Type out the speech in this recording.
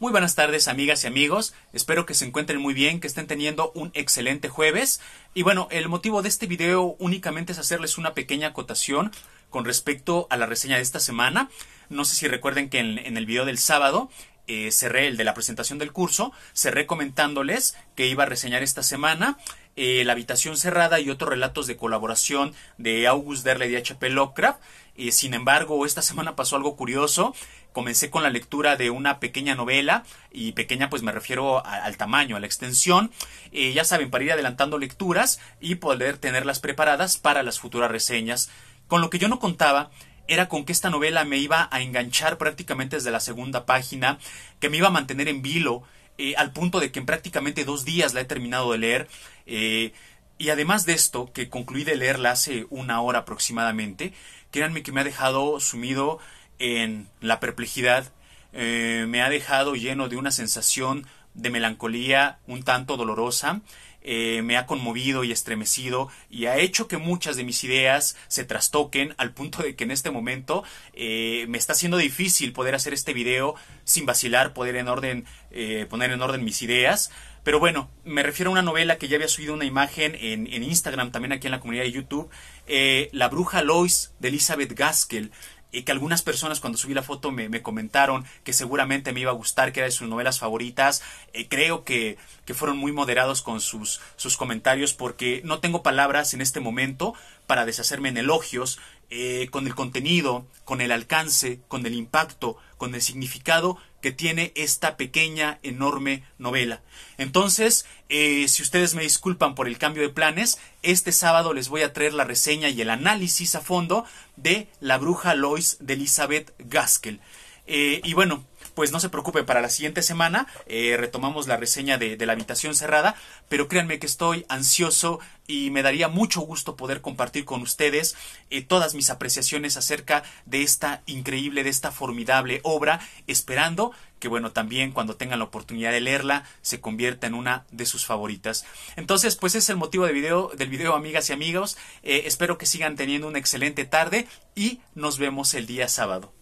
Muy buenas tardes amigas y amigos, espero que se encuentren muy bien, que estén teniendo un excelente jueves y bueno, el motivo de este video únicamente es hacerles una pequeña acotación con respecto a la reseña de esta semana. No sé si recuerden que en, el video del sábado eh, cerré el de la presentación del curso, cerré comentándoles que iba a reseñar esta semana eh, la habitación cerrada y otros relatos de colaboración de August Derle y H.P. Lovecraft. Eh, sin embargo, esta semana pasó algo curioso. Comencé con la lectura de una pequeña novela, y pequeña pues me refiero al tamaño, a la extensión. Eh, ya saben, para ir adelantando lecturas y poder tenerlas preparadas para las futuras reseñas. Con lo que yo no contaba era con que esta novela me iba a enganchar prácticamente desde la segunda página, que me iba a mantener en vilo, eh, al punto de que en prácticamente dos días la he terminado de leer. Eh, y además de esto, que concluí de leerla hace una hora aproximadamente, créanme que me ha dejado sumido en la perplejidad, eh, me ha dejado lleno de una sensación de melancolía un tanto dolorosa eh, me ha conmovido y estremecido y ha hecho que muchas de mis ideas se trastoquen al punto de que en este momento eh, me está siendo difícil poder hacer este video sin vacilar, poder en orden, eh, poner en orden mis ideas. Pero bueno, me refiero a una novela que ya había subido una imagen en, en Instagram, también aquí en la comunidad de YouTube, La bruja Lois de Elizabeth Gaskell y que algunas personas cuando subí la foto me, comentaron que seguramente me iba a gustar, que era de sus novelas favoritas. Eh, creo que, que, fueron muy moderados con sus, sus comentarios porque no tengo palabras en este momento para deshacerme en elogios eh, con el contenido, con el alcance, con el impacto, con el significado que tiene esta pequeña, enorme novela. Entonces, eh, si ustedes me disculpan por el cambio de planes, este sábado les voy a traer la reseña y el análisis a fondo de La bruja Lois de Elizabeth Gaskell. Eh, y bueno, pues no se preocupe, para la siguiente semana eh, retomamos la reseña de, la habitación cerrada, pero créanme que estoy ansioso y me daría mucho gusto poder compartir con ustedes eh, todas mis apreciaciones acerca de esta increíble, de esta formidable obra, esperando que bueno, también cuando tengan la oportunidad de leerla, se convierta en una de sus favoritas. Entonces, pues es el motivo del video, del video amigas y amigos. Eh, espero que sigan teniendo una excelente tarde y nos vemos el día sábado.